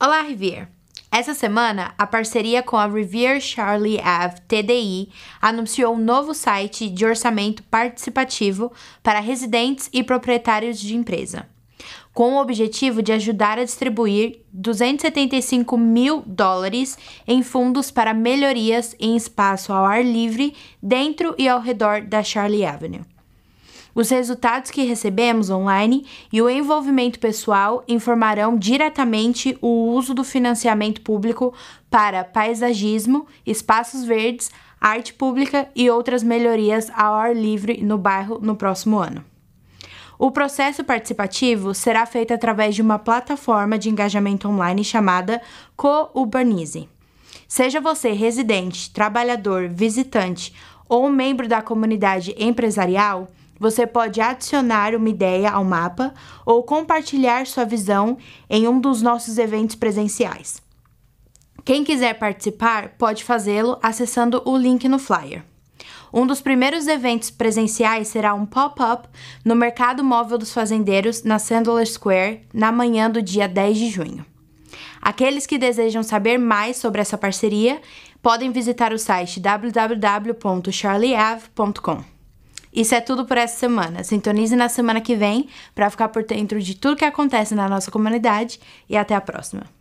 Olá, Rivier! Essa semana, a parceria com a Rivier Charlie Ave TDI anunciou um novo site de orçamento participativo para residentes e proprietários de empresa, com o objetivo de ajudar a distribuir 275 mil dólares em fundos para melhorias em espaço ao ar livre dentro e ao redor da Charlie Avenue. Os resultados que recebemos online e o envolvimento pessoal informarão diretamente o uso do financiamento público para paisagismo, espaços verdes, arte pública e outras melhorias ao ar livre no bairro no próximo ano. O processo participativo será feito através de uma plataforma de engajamento online chamada Co-Urbanize. Seja você residente, trabalhador, visitante ou membro da comunidade empresarial, você pode adicionar uma ideia ao mapa ou compartilhar sua visão em um dos nossos eventos presenciais. Quem quiser participar pode fazê-lo acessando o link no flyer. Um dos primeiros eventos presenciais será um pop-up no Mercado Móvel dos Fazendeiros, na Sandler Square, na manhã do dia 10 de junho. Aqueles que desejam saber mais sobre essa parceria podem visitar o site www.charlieave.com. Isso é tudo por essa semana. Sintonize na semana que vem para ficar por dentro de tudo que acontece na nossa comunidade e até a próxima.